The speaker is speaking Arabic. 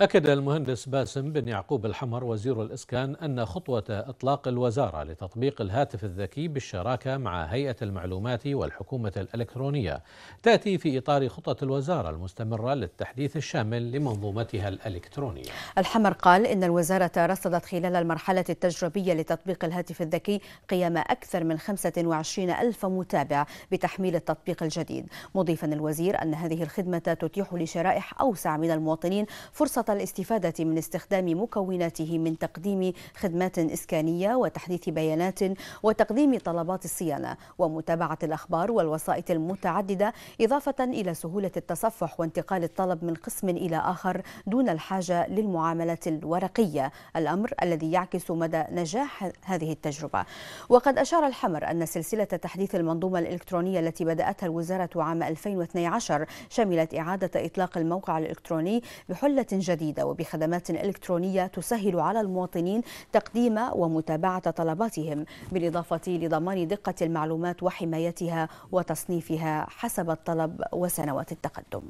أكد المهندس باسم بن يعقوب الحمر وزير الإسكان أن خطوة إطلاق الوزارة لتطبيق الهاتف الذكي بالشراكة مع هيئة المعلومات والحكومة الإلكترونية تأتي في إطار خطة الوزارة المستمرة للتحديث الشامل لمنظومتها الإلكترونية الحمر قال إن الوزارة رصدت خلال المرحلة التجريبية لتطبيق الهاتف الذكي قيام أكثر من 25 ألف متابع بتحميل التطبيق الجديد مضيفا الوزير أن هذه الخدمة تتيح لشرائح أوسع من المواطنين فرصة الاستفادة من استخدام مكوناته من تقديم خدمات إسكانية وتحديث بيانات وتقديم طلبات الصيانة ومتابعة الأخبار والوسائط المتعددة إضافة إلى سهولة التصفح وانتقال الطلب من قسم إلى آخر دون الحاجة للمعاملة الورقية الأمر الذي يعكس مدى نجاح هذه التجربة وقد أشار الحمر أن سلسلة تحديث المنظومة الإلكترونية التي بدأتها الوزارة عام 2012 شملت إعادة إطلاق الموقع الإلكتروني بحلة جديدة جديدة وبخدمات إلكترونية تسهل على المواطنين تقديم ومتابعة طلباتهم بالإضافة لضمان دقة المعلومات وحمايتها وتصنيفها حسب الطلب وسنوات التقدم